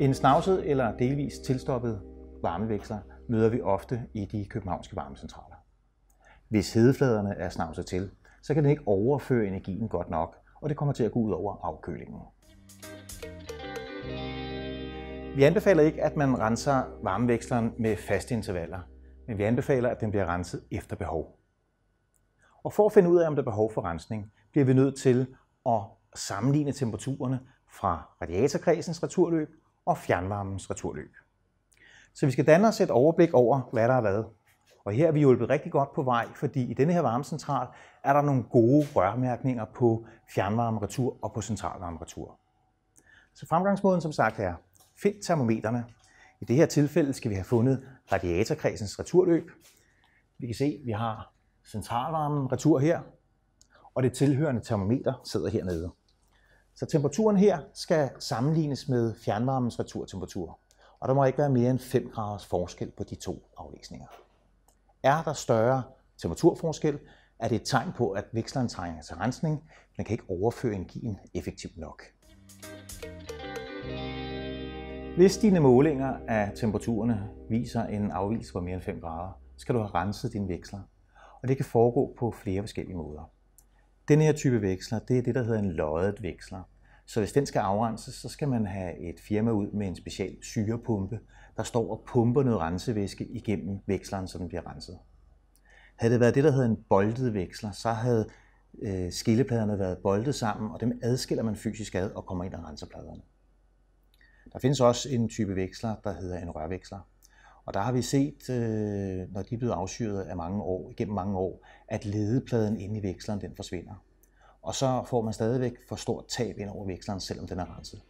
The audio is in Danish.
En snavset eller delvis tilstoppet varmeveksler møder vi ofte i de københavnske varmecentraler. Hvis hedefladerne er snavset til, så kan den ikke overføre energien godt nok, og det kommer til at gå ud over afkølingen. Vi anbefaler ikke, at man renser varmeveksleren med faste intervaller, men vi anbefaler, at den bliver renset efter behov. Og for at finde ud af, om der er behov for rensning, bliver vi nødt til at sammenligne temperaturerne fra radiatorkredsens returløb og fjernvarmens returløb. Så vi skal danne os et overblik over, hvad der er hvad. Og her er vi hjulpet rigtig godt på vej, fordi i denne her varmecentral er der nogle gode rørmærkninger på fjernvarmeretur og på centralvarmeretur. Så fremgangsmåden som sagt er, find termometerne. I det her tilfælde skal vi have fundet radiatorkredsens returløb. Vi kan se, at vi har centralvarmen retur her, og det tilhørende termometer sidder hernede. Så temperaturen her skal sammenlignes med fjernvarmens returtemperatur, og der må ikke være mere end 5 graders forskel på de to aflæsninger. Er der større temperaturforskel, er det et tegn på, at veksleren trænger til rensning, Man kan ikke overføre energien effektivt nok. Hvis dine målinger af temperaturerne viser en afvielse på mere end 5 grader, skal du have renset din veksler, og det kan foregå på flere forskellige måder. Den her type veksler, det er det, der hedder en loddet veksler. Så hvis den skal afrenses, så skal man have et firma ud med en speciel syrepumpe, der står og pumper noget rensevæske igennem veksleren, så den bliver renset. Havde det været det, der hedder en boltet veksler, så havde øh, skillepladerne været boltet sammen, og dem adskiller man fysisk ad og kommer ind og renser pladerne. Der findes også en type veksler, der hedder en rørveksler. Og der har vi set, øh, når de er blevet afsyret af mange år, igennem mange år, at ledepladen inde i veksleren den forsvinder. Og så får man stadigvæk for stort tab ind over veksleren, selvom den er renset.